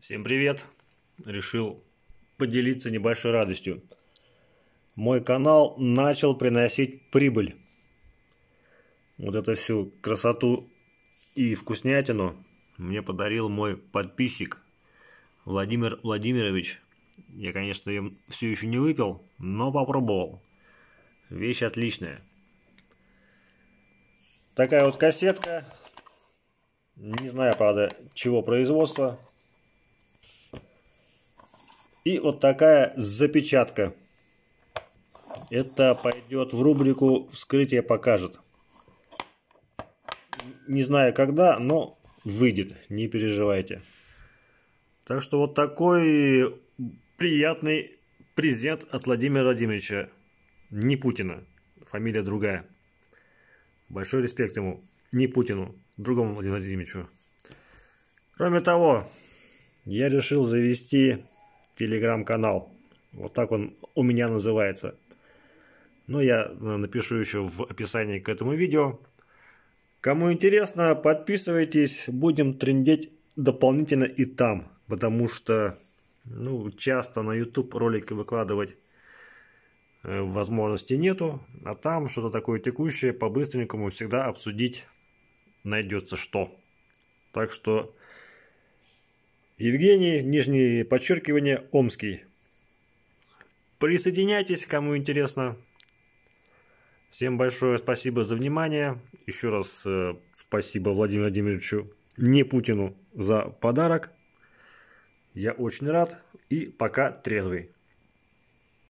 Всем привет! Решил поделиться небольшой радостью. Мой канал начал приносить прибыль. Вот эту всю красоту и вкуснятину мне подарил мой подписчик Владимир Владимирович. Я, конечно, ее все еще не выпил, но попробовал. Вещь отличная. Такая вот кассетка. Не знаю, правда, чего производства. И вот такая запечатка. Это пойдет в рубрику «Вскрытие покажет». Не знаю когда, но выйдет, не переживайте. Так что вот такой приятный презент от Владимира Владимировича. Не Путина, фамилия другая. Большой респект ему, не Путину, другому Владимиру Владимировичу. Кроме того, я решил завести телеграм-канал. Вот так он у меня называется. Но я э, напишу еще в описании к этому видео. Кому интересно, подписывайтесь. Будем трендеть дополнительно и там. Потому что ну, часто на YouTube ролики выкладывать э, возможности нету. А там что-то такое текущее по-быстренькому всегда обсудить найдется что. Так что Евгений, нижние подчеркивания, Омский. Присоединяйтесь, кому интересно. Всем большое спасибо за внимание. Еще раз э, спасибо Владимиру Владимировичу, не Путину, за подарок. Я очень рад и пока трезвый.